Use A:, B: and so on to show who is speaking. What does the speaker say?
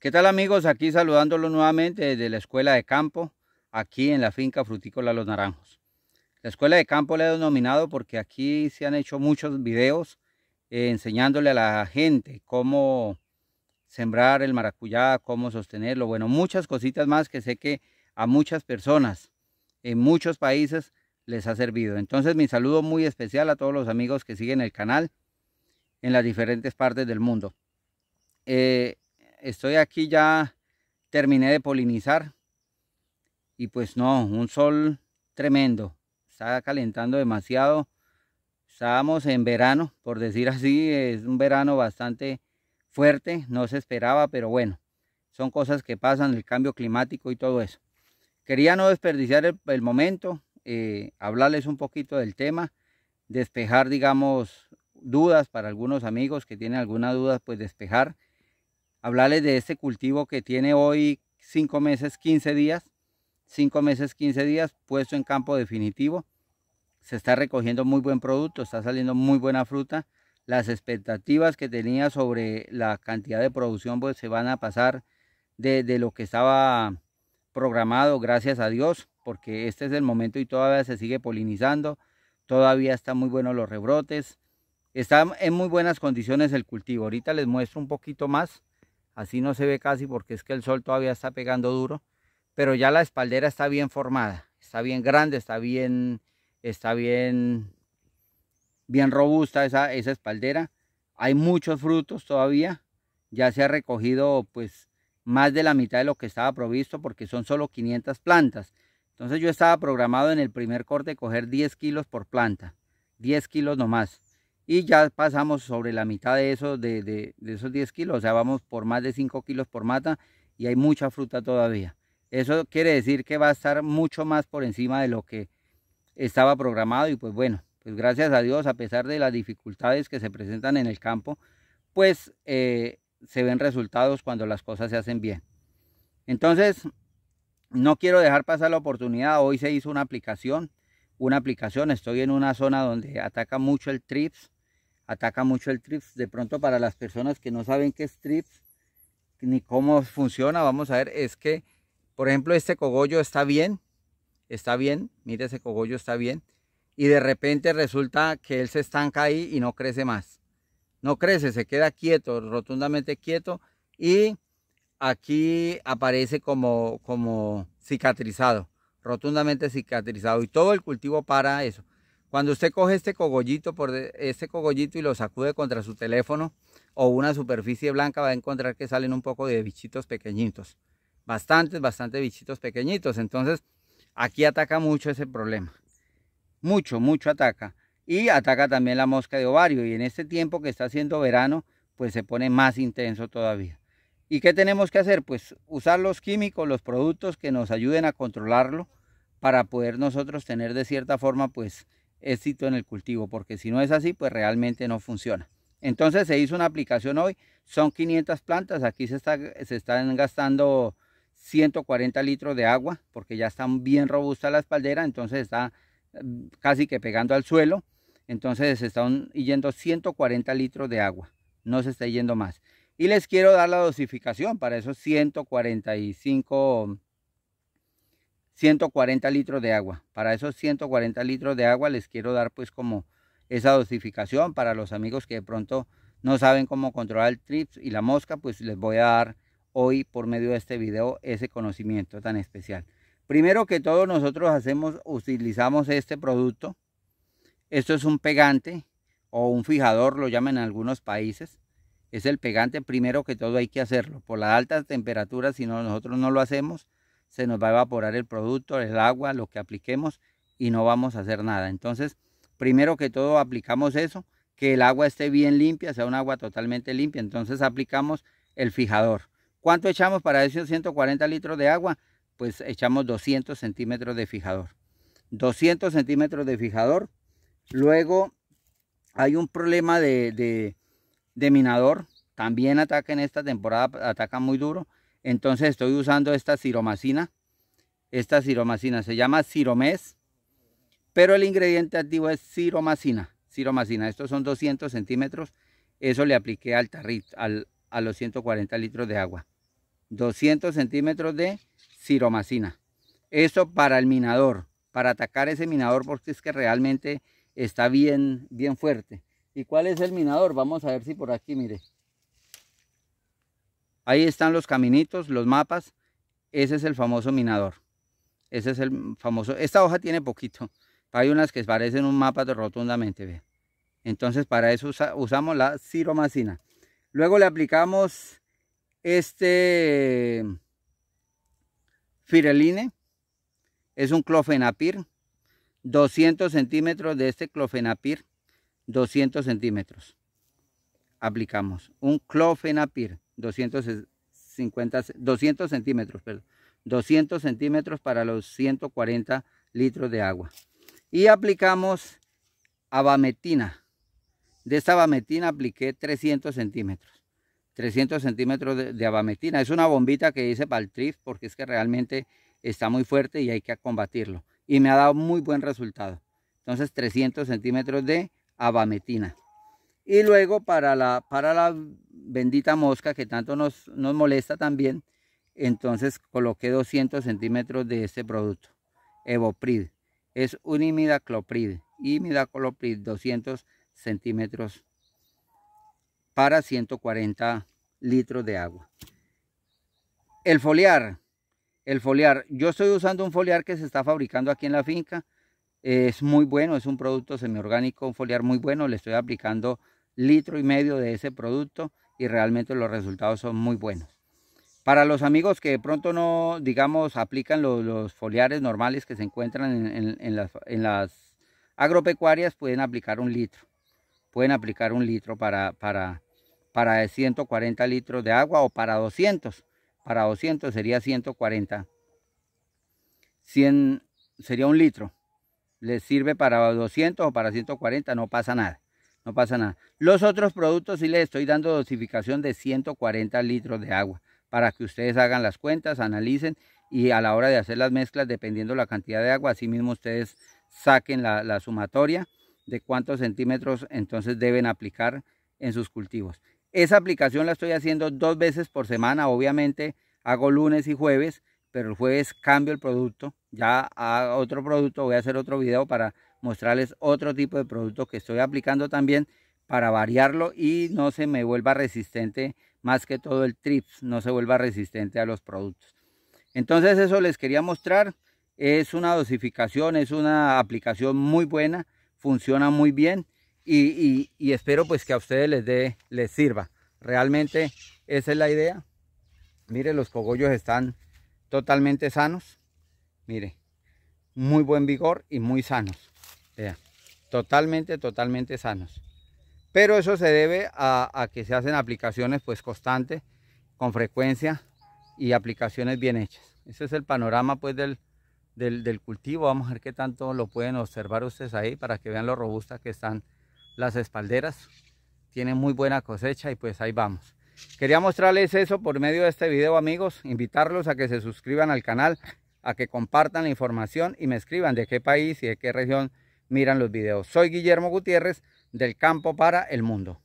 A: ¿Qué tal amigos? Aquí saludándolos nuevamente desde la Escuela de Campo, aquí en la finca frutícola Los Naranjos. La Escuela de Campo la he denominado porque aquí se han hecho muchos videos eh, enseñándole a la gente cómo sembrar el maracuyá, cómo sostenerlo, bueno, muchas cositas más que sé que a muchas personas en muchos países les ha servido. Entonces mi saludo muy especial a todos los amigos que siguen el canal en las diferentes partes del mundo. Eh, estoy aquí ya terminé de polinizar y pues no, un sol tremendo, está calentando demasiado, estábamos en verano, por decir así, es un verano bastante fuerte, no se esperaba, pero bueno, son cosas que pasan, el cambio climático y todo eso. Quería no desperdiciar el, momento, eh, hablarles un poquito del tema, despejar, digamos, dudas para algunos amigos que tienen alguna duda, pues despejar hablarles de este cultivo que tiene hoy 5 meses 15 días, 5 meses 15 días puesto en campo definitivo. Se está recogiendo muy buen producto, está saliendo muy buena fruta. Las expectativas que tenía sobre la cantidad de producción pues se van a pasar de, de lo que estaba programado, gracias a Dios, porque este es el momento y todavía se sigue polinizando, todavía están muy buenos los rebrotes, está en muy buenas condiciones el cultivo. Ahorita les muestro un poquito más Así no se ve casi porque es que el sol todavía está pegando duro. Pero ya la espaldera está bien formada. Está bien grande, está bien, está bien, bien robusta esa, esa espaldera. Hay muchos frutos todavía. Ya se ha recogido pues más de la mitad de lo que estaba provisto porque son solo 500 plantas. Entonces yo estaba programado en el primer corte coger 10 kilos por planta. 10 kilos nomás y ya pasamos sobre la mitad de esos, de, esos 10 kilos, o sea, vamos por más de 5 kilos por mata y hay mucha fruta todavía. Eso quiere decir que va a estar mucho más por encima de lo que estaba programado y pues bueno, pues gracias a Dios, a pesar de las dificultades que se presentan en el campo, pues eh, se ven resultados cuando las cosas se hacen bien. Entonces, no quiero dejar pasar la oportunidad, hoy se hizo una aplicación, una aplicación, estoy en una zona donde ataca mucho el TRIPS, ataca mucho el trips. De pronto para las personas que no saben qué es trips ni cómo funciona, vamos a ver, es que, por ejemplo, este cogollo está bien, está bien, mire ese cogollo está bien, y de repente resulta que él se estanca ahí y no crece más. No crece, se queda quieto, rotundamente quieto, y aquí aparece como, como cicatrizado, rotundamente cicatrizado, y todo el cultivo para eso. Cuando usted coge este cogollito, por este cogollito y lo sacude contra su teléfono o una superficie blanca, va a encontrar que salen un poco de bichitos pequeñitos. Bastantes, bastantes bichitos pequeñitos. Entonces, aquí ataca mucho ese problema. Mucho, mucho ataca. Y ataca también la mosca de ovario. Y en este tiempo que está haciendo verano, pues se pone más intenso todavía. ¿Y qué tenemos que hacer? Pues usar los químicos, los productos que nos ayuden a controlarlo para poder nosotros tener de cierta forma, pues, éxito en el cultivo, porque si no es así, pues realmente no funciona. Entonces se hizo una aplicación hoy, son 500 plantas, aquí se, está, se están gastando 140 litros de agua, porque ya están bien robustas las espaldera, entonces está mm, casi que pegando al suelo, entonces se están yendo 140 litros de agua, no se está yendo más. Y les quiero dar la dosificación para esos 145 140 litros de agua. Para esos 140 litros de agua les quiero dar pues como esa dosificación para los amigos que de pronto no saben cómo controlar el trips y la mosca, pues les voy a dar hoy por medio de este video ese conocimiento tan especial. Primero que todo nosotros hacemos, utilizamos este producto. Esto es un pegante o un fijador, lo llaman en algunos países. Es el pegante primero que todo hay que hacerlo. Por las altas temperaturas, si no, nosotros no lo hacemos, se nos va a evaporar el producto, el agua, lo que apliquemos y no vamos a hacer nada. Entonces, primero que todo aplicamos eso, que el agua esté bien limpia, sea un agua totalmente limpia. Entonces aplicamos el fijador. ¿Cuánto echamos para esos 140 litros de agua? Pues echamos 200 centímetros de fijador. 200 centímetros de fijador. Luego hay un problema de, de, de minador. También ataca en esta temporada, ataca muy duro. Entonces estoy usando esta siromacina. Esta siromacina se llama siromés. pero el ingrediente activo es siromacina. Siromacina. estos son 200 centímetros. Eso le apliqué al tarrito, a los 140 litros de agua. 200 centímetros de siromacina. Eso para el minador, para atacar ese minador porque es que realmente está bien, bien fuerte. ¿Y cuál es el minador? Vamos a ver si por aquí, mire. Ahí están los caminitos, los mapas. Ese es el famoso minador. Ese es el famoso. Esta hoja tiene poquito. Hay unas que parecen un mapa de rotundamente. ¿ve? Entonces para eso usamos la ciromacina. Luego le aplicamos este fireline. Es un clofenapir. 200 centímetros de este clofenapir. 200 centímetros. Aplicamos un clofenapir. 250, 200 centímetros, perdón, 200 centímetros para los 140 litros de agua. Y aplicamos abametina. De esta abametina apliqué 300 centímetros. 300 centímetros de, abametina. Es una bombita que dice trif porque es que realmente está muy fuerte y hay que combatirlo. Y me ha dado muy buen resultado. Entonces 300 centímetros de abametina. Y luego para la, para la bendita mosca que tanto nos, nos molesta también, entonces coloqué 200 centímetros de este producto, Evoprid. Es un imidacloprid, imidacloprid 200 centímetros para 140 litros de agua. El foliar, el foliar, yo estoy usando un foliar que se está fabricando aquí en la finca, es muy bueno, es un producto semiorgánico, un foliar muy bueno, le estoy aplicando litro y medio de ese producto y realmente los resultados son muy buenos. Para los amigos que de pronto no, digamos, aplican los, foliares normales que se encuentran en, las, agropecuarias, pueden aplicar un litro. Pueden aplicar un litro para, para, para 140 litros de agua o para 200. Para 200 sería 140. 100 sería un litro. Les sirve para 200 o para 140, no pasa nada no pasa nada. Los otros productos sí les estoy dando dosificación de 140 litros de agua para que ustedes hagan las cuentas, analicen y a la hora de hacer las mezclas, dependiendo la cantidad de agua, así mismo ustedes saquen la, la sumatoria de cuántos centímetros entonces deben aplicar en sus cultivos. Esa aplicación la estoy haciendo dos veces por semana, obviamente hago lunes y jueves pero el jueves cambio el producto, ya a otro producto, voy a hacer otro video para mostrarles otro tipo de producto que estoy aplicando también para variarlo y no se me vuelva resistente, más que todo el trips, no se vuelva resistente a los productos. Entonces eso les quería mostrar, es una dosificación, es una aplicación muy buena, funciona muy bien y, espero pues que a ustedes les, les sirva. Realmente esa es la idea. Miren, los cogollos están totalmente sanos. Mire, muy buen vigor y muy sanos. totalmente, totalmente sanos. Pero eso se debe a, que se hacen aplicaciones pues constantes, con frecuencia y aplicaciones bien hechas. Ese es el panorama pues del, del, del, cultivo. Vamos a ver qué tanto lo pueden observar ustedes ahí para que vean lo robustas que están las espalderas. Tienen muy buena cosecha y pues ahí vamos. Quería mostrarles eso por medio de este video amigos, invitarlos a que se suscriban al canal, a que compartan la información y me escriban de qué país y de qué región miran los videos. Soy Guillermo Gutiérrez del Campo para el Mundo.